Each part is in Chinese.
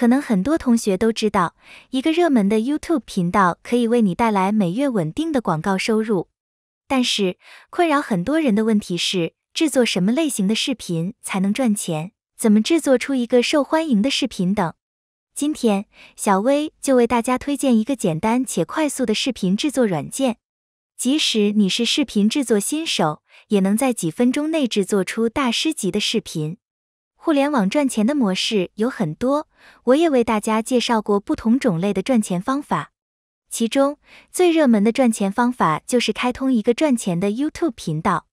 可能很多同学都知道，一个热门的 YouTube 频道可以为你带来每月稳定的广告收入。但是，困扰很多人的问题是，制作什么类型的视频才能赚钱？怎么制作出一个受欢迎的视频等？今天，小薇就为大家推荐一个简单且快速的视频制作软件，即使你是视频制作新手，也能在几分钟内制作出大师级的视频。互联网赚钱的模式有很多，我也为大家介绍过不同种类的赚钱方法。其中最热门的赚钱方法就是开通一个赚钱的 YouTube 频道。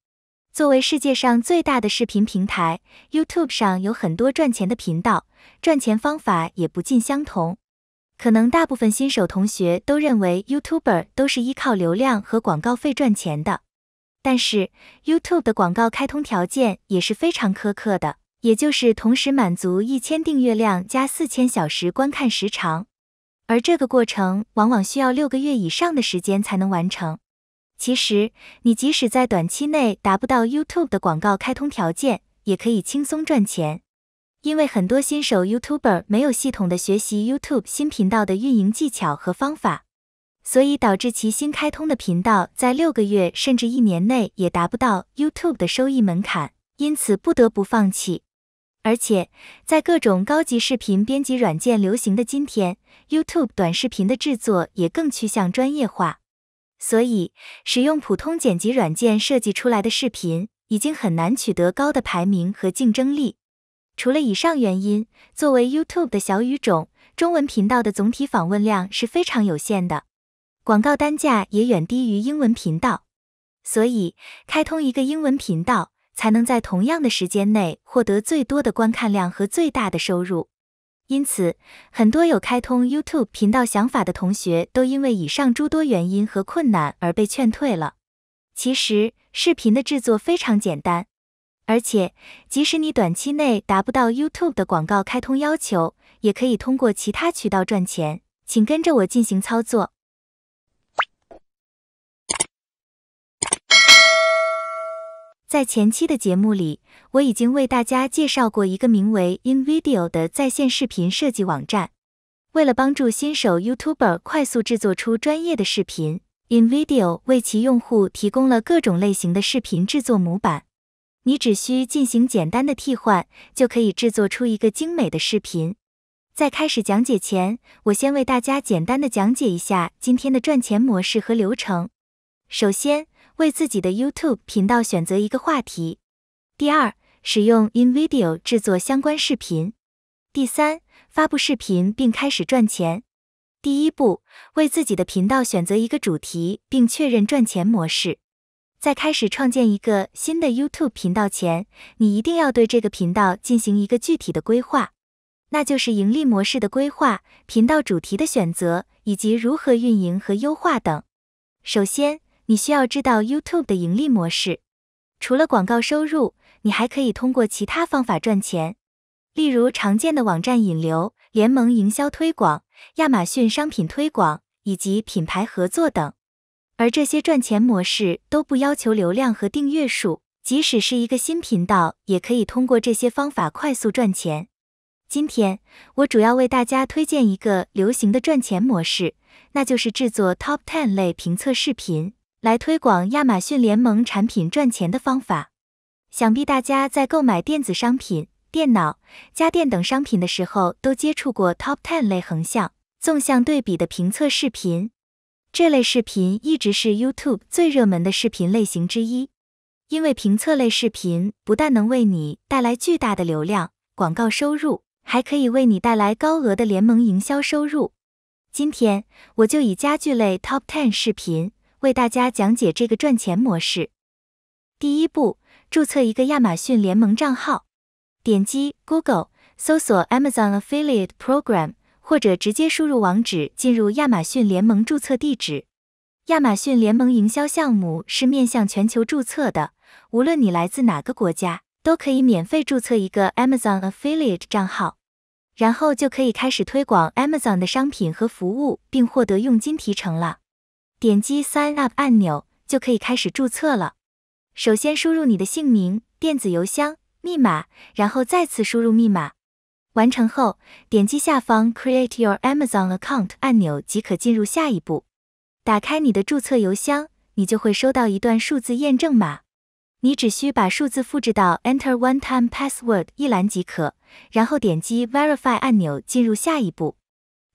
作为世界上最大的视频平台，YouTube 上有很多赚钱的频道，赚钱方法也不尽相同。可能大部分新手同学都认为 YouTuber 都是依靠流量和广告费赚钱的，但是 YouTube 的广告开通条件也是非常苛刻的。也就是同时满足一千订阅量加四千小时观看时长，而这个过程往往需要六个月以上的时间才能完成。其实，你即使在短期内达不到 YouTube 的广告开通条件，也可以轻松赚钱。因为很多新手 YouTuber 没有系统的学习 YouTube 新频道的运营技巧和方法，所以导致其新开通的频道在六个月甚至一年内也达不到 YouTube 的收益门槛，因此不得不放弃。而且，在各种高级视频编辑软件流行的今天，YouTube 短视频的制作也更趋向专业化。所以，使用普通剪辑软件设计出来的视频，已经很难取得高的排名和竞争力。除了以上原因，作为 YouTube 的小语种中文频道的总体访问量是非常有限的，广告单价也远低于英文频道。所以，开通一个英文频道。才能在同样的时间内获得最多的观看量和最大的收入，因此，很多有开通 YouTube 频道想法的同学都因为以上诸多原因和困难而被劝退了。其实，视频的制作非常简单，而且即使你短期内达不到 YouTube 的广告开通要求，也可以通过其他渠道赚钱。请跟着我进行操作。在前期的节目里，我已经为大家介绍过一个名为 InVideo 的在线视频设计网站。为了帮助新手 YouTuber 快速制作出专业的视频，InVideo 为其用户提供了各种类型的视频制作模板。你只需进行简单的替换，就可以制作出一个精美的视频。在开始讲解前，我先为大家简单的讲解一下今天的赚钱模式和流程。首先，为自己的 YouTube 频道选择一个话题。第二，使用 InVideo 制作相关视频。第三，发布视频并开始赚钱。第一步，为自己的频道选择一个主题，并确认赚钱模式。在开始创建一个新的 YouTube 频道前，你一定要对这个频道进行一个具体的规划，那就是盈利模式的规划、频道主题的选择以及如何运营和优化等。首先。你需要知道 YouTube 的盈利模式，除了广告收入，你还可以通过其他方法赚钱，例如常见的网站引流、联盟营销推广、亚马逊商品推广以及品牌合作等。而这些赚钱模式都不要求流量和订阅数，即使是一个新频道，也可以通过这些方法快速赚钱。今天我主要为大家推荐一个流行的赚钱模式，那就是制作 Top Ten 类评测视频。来推广亚马逊联盟产品赚钱的方法，想必大家在购买电子商品、电脑、家电等商品的时候，都接触过 Top Ten 类横向、纵向对比的评测视频。这类视频一直是 YouTube 最热门的视频类型之一，因为评测类视频不但能为你带来巨大的流量、广告收入，还可以为你带来高额的联盟营销收入。今天我就以家具类 Top Ten 视频。为大家讲解这个赚钱模式。第一步，注册一个亚马逊联盟账号。点击 Google 搜索 Amazon Affiliate Program，或者直接输入网址进入亚马逊联盟注册地址。亚马逊联盟营销项目是面向全球注册的，无论你来自哪个国家，都可以免费注册一个 Amazon Affiliate 账号，然后就可以开始推广 Amazon 的商品和服务，并获得佣金提成了。点击 Sign Up 按钮就可以开始注册了。首先输入你的姓名、电子邮箱、密码，然后再次输入密码。完成后，点击下方 Create Your Amazon Account 按钮即可进入下一步。打开你的注册邮箱，你就会收到一段数字验证码。你只需把数字复制到 Enter One-Time Password 一栏即可，然后点击 Verify 按钮进入下一步。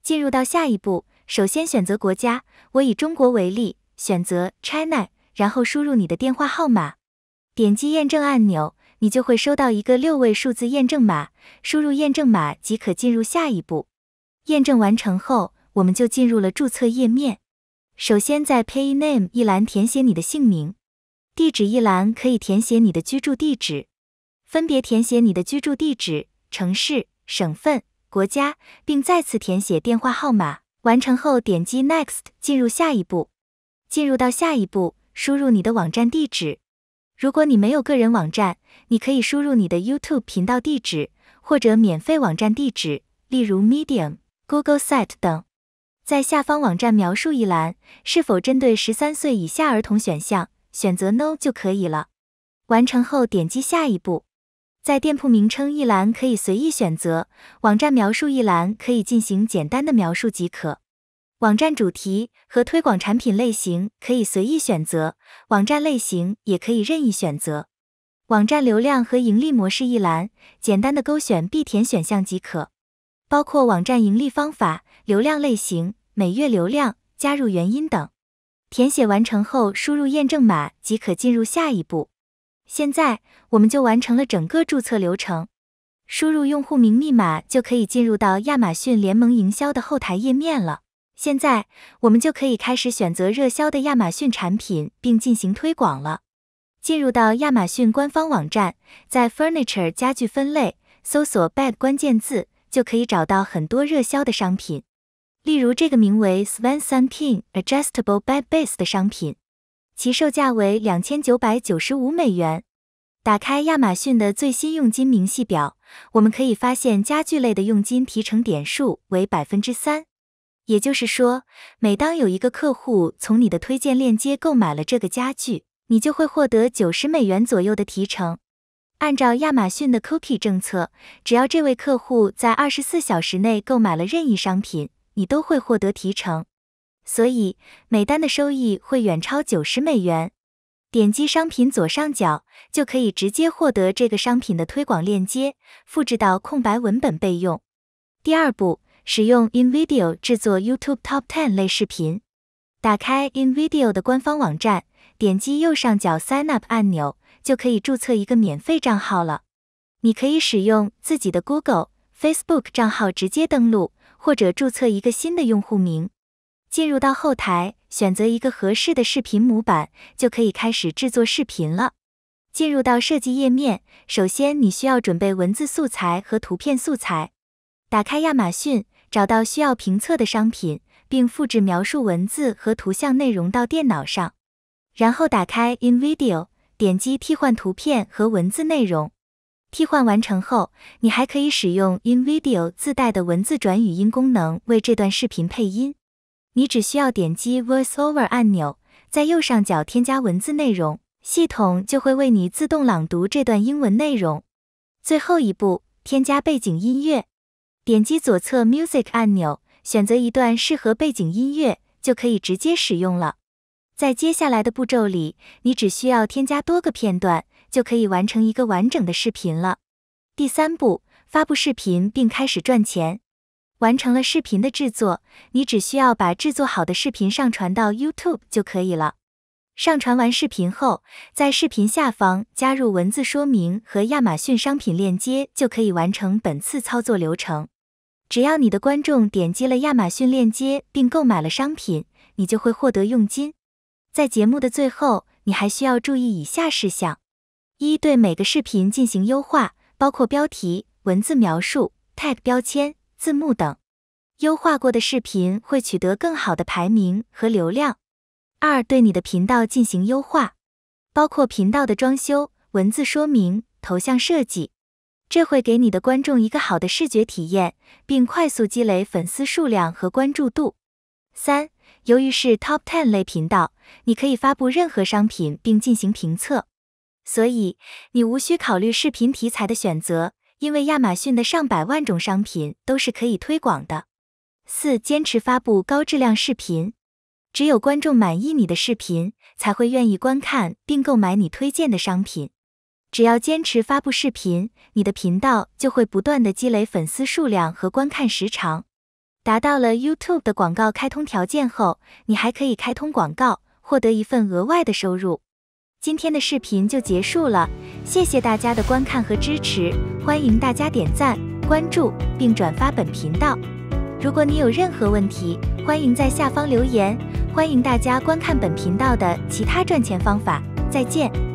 进入到下一步。首先选择国家，我以中国为例，选择 China，然后输入你的电话号码，点击验证按钮，你就会收到一个六位数字验证码，输入验证码即可进入下一步。验证完成后，我们就进入了注册页面。首先在 Pay Name 一栏填写你的姓名，地址一栏可以填写你的居住地址，分别填写你的居住地址、城市、省份、国家，并再次填写电话号码。完成后，点击 Next 进入下一步。进入到下一步，输入你的网站地址。如果你没有个人网站，你可以输入你的 YouTube 频道地址或者免费网站地址，例如 Medium、Google s i t e 等。在下方网站描述一栏，是否针对十三岁以下儿童选项，选择 No 就可以了。完成后，点击下一步。在店铺名称一栏可以随意选择，网站描述一栏可以进行简单的描述即可。网站主题和推广产品类型可以随意选择，网站类型也可以任意选择。网站流量和盈利模式一栏，简单的勾选必填选项即可，包括网站盈利方法、流量类型、每月流量、加入原因等。填写完成后，输入验证码即可进入下一步。现在我们就完成了整个注册流程，输入用户名密码就可以进入到亚马逊联盟营销的后台页面了。现在我们就可以开始选择热销的亚马逊产品并进行推广了。进入到亚马逊官方网站，在 Furniture 家具分类搜索 Bed 关键字，就可以找到很多热销的商品，例如这个名为 s w e n s o n King Adjustable Bed Base 的商品。其售价为两千九百九十五美元。打开亚马逊的最新佣金明细表，我们可以发现家具类的佣金提成点数为百分之三。也就是说，每当有一个客户从你的推荐链接购买了这个家具，你就会获得九十美元左右的提成。按照亚马逊的 Cookie 政策，只要这位客户在二十四小时内购买了任意商品，你都会获得提成。所以每单的收益会远超九十美元。点击商品左上角，就可以直接获得这个商品的推广链接，复制到空白文本备用。第二步，使用 InVideo 制作 YouTube Top 10类视频。打开 InVideo 的官方网站，点击右上角 Sign Up 按钮，就可以注册一个免费账号了。你可以使用自己的 Google、Facebook 账号直接登录，或者注册一个新的用户名。进入到后台，选择一个合适的视频模板，就可以开始制作视频了。进入到设计页面，首先你需要准备文字素材和图片素材。打开亚马逊，找到需要评测的商品，并复制描述文字和图像内容到电脑上。然后打开 InVideo，点击替换图片和文字内容。替换完成后，你还可以使用 InVideo 自带的文字转语音功能为这段视频配音。你只需要点击 Voiceover 按钮，在右上角添加文字内容，系统就会为你自动朗读这段英文内容。最后一步，添加背景音乐，点击左侧 Music 按钮，选择一段适合背景音乐，就可以直接使用了。在接下来的步骤里，你只需要添加多个片段，就可以完成一个完整的视频了。第三步，发布视频并开始赚钱。完成了视频的制作，你只需要把制作好的视频上传到 YouTube 就可以了。上传完视频后，在视频下方加入文字说明和亚马逊商品链接，就可以完成本次操作流程。只要你的观众点击了亚马逊链接并购买了商品，你就会获得佣金。在节目的最后，你还需要注意以下事项：一对每个视频进行优化，包括标题、文字描述、tag 标签。字幕等，优化过的视频会取得更好的排名和流量。二、对你的频道进行优化，包括频道的装修、文字说明、头像设计，这会给你的观众一个好的视觉体验，并快速积累粉丝数量和关注度。三、由于是 Top Ten 类频道，你可以发布任何商品并进行评测，所以你无需考虑视频题材的选择。因为亚马逊的上百万种商品都是可以推广的。四、坚持发布高质量视频，只有观众满意你的视频，才会愿意观看并购买你推荐的商品。只要坚持发布视频，你的频道就会不断的积累粉丝数量和观看时长。达到了 YouTube 的广告开通条件后，你还可以开通广告，获得一份额外的收入。今天的视频就结束了。谢谢大家的观看和支持，欢迎大家点赞、关注并转发本频道。如果你有任何问题，欢迎在下方留言。欢迎大家观看本频道的其他赚钱方法。再见。